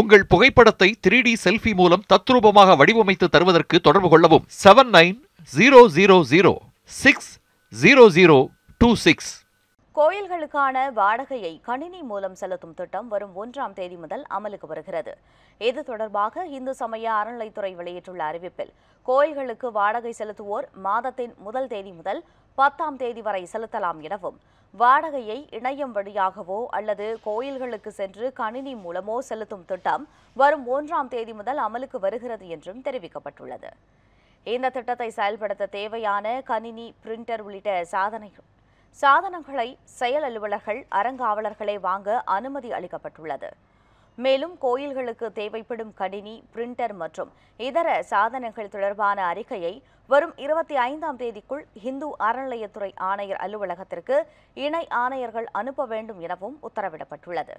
உங்கள் புகைப்படத்தை three D selfie மூலம் தத்ரூபமாக வடிவமைத்து தருவதற்கு தொடர்பு கொள்ளவும் seven nine zero zero zero six zero zero two six கோயில்களுக்கான வாடகையை கணினி மூலம் செலுத்தும் திட்டம் வரும் ஒன்றாம் தேதி முதல் அமலுக்கு வருகிறது இது தொடர்பாக இந்து சமய அறநிலைத்துறை வெளியிட்டுள்ள அறிவிப்பில் கோயில்களுக்கு வாடகை செலுத்துவோர் மாதத்தின் முதல் தேதி முதல் பத்தாம் தேதி வரை செலுத்தலாம் எனவும் வாடகையை இணையம் வழியாகவோ அல்லது கோயில்களுக்கு சென்று கணினி மூலமோ செலுத்தும் திட்டம் வரும் ஒன்றாம் தேதி முதல் அமலுக்கு வருகிறது என்றும் தெரிவிக்கப்பட்டுள்ளது இந்த திட்டத்தை செயல்படுத்த தேவையான கணினி பிரிண்டர் உள்ளிட்ட சாதனை சாதனங்களை செயல் அலுவலர்கள் அறங்காவலர்களே வாங்க அனுமதி அளிக்கப்பட்டுள்ளது மேலும் கோயில்களுக்கு தேவைப்படும் கணினி பிரிண்டர் மற்றும் இதர சாதனங்கள் தொடர்பான அறிக்கையை வரும் இருபத்தி ஐந்தாம் தேதிக்குள் இந்து அறநிலையத்துறை ஆணையர் அலுவலகத்திற்கு இணை ஆணையர்கள் அனுப்ப வேண்டும் எனவும் உத்தரவிடப்பட்டுள்ளது